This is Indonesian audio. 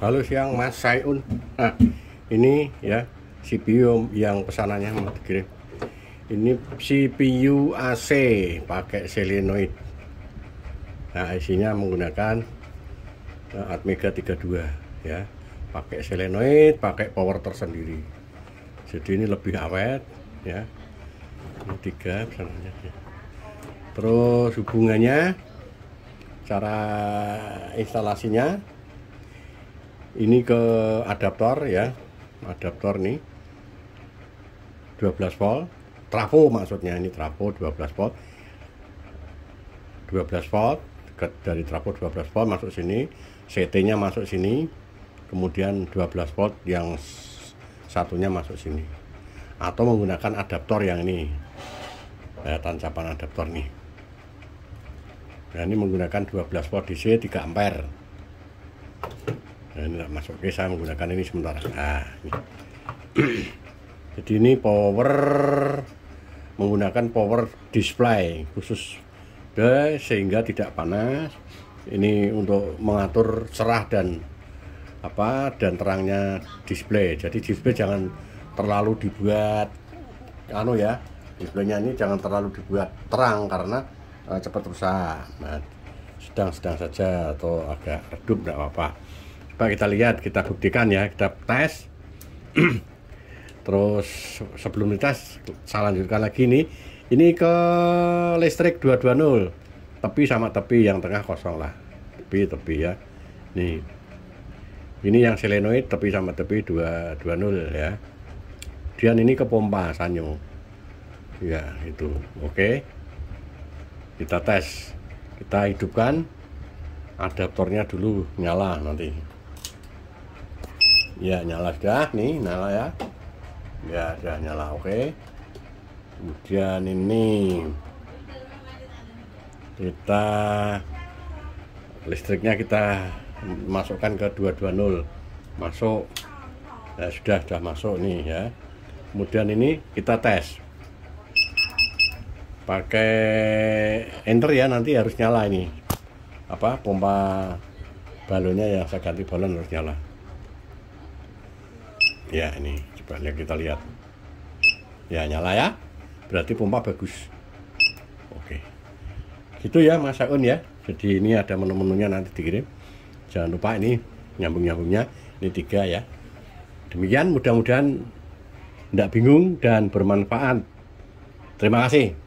Halo siang Mas Saiun. Nah, ini ya CPU yang pesanannya mau dikirim. Ini CPU AC pakai selenoid. Nah, isinya menggunakan uh, Atmega 32 ya. Pakai selenoid, pakai power tersendiri. Jadi ini lebih awet ya. Ini tiga pesanannya. Ya. Terus hubungannya cara instalasinya ini ke adaptor ya adaptor nih 12 volt trafo maksudnya ini trafo 12 volt 12 volt dari trafo 12 volt masuk sini CT nya masuk sini kemudian 12 volt yang satunya masuk sini atau menggunakan adaptor yang ini eh, tancapan adaptor nih nah ini menggunakan 12 volt DC 3 ampere ini tidak masuk ke saya menggunakan ini sementara nah, ini. jadi ini power menggunakan power display khusus de, sehingga tidak panas ini untuk mengatur cerah dan apa dan terangnya display jadi display jangan terlalu dibuat anu ya displaynya ini jangan terlalu dibuat terang karena uh, cepat rusak nah sedang-sedang saja atau agak redup tidak apa-apa coba kita lihat kita buktikan ya kita tes terus sebelum dites saya lanjutkan lagi ini ini ke listrik 220 tepi sama tepi yang tengah kosong lah tepi tepi ya nih ini yang selenoid tepi sama tepi 220 ya dan ini ke pompa sanyo ya itu oke kita tes kita hidupkan adaptornya dulu nyala nanti ya nyala sudah nih nyala ya ya sudah nyala oke okay. kemudian ini kita listriknya kita masukkan ke 220 masuk ya sudah sudah masuk nih ya kemudian ini kita tes pakai enter ya nanti harus nyala ini apa pompa balonnya yang saya ganti balon harus nyala ya ini coba lihat kita lihat ya nyala ya berarti pompa bagus oke gitu ya Mas Aun ya jadi ini ada menu-menunya nanti dikirim jangan lupa ini nyambung-nyambungnya ini tiga ya demikian mudah-mudahan tidak bingung dan bermanfaat terima kasih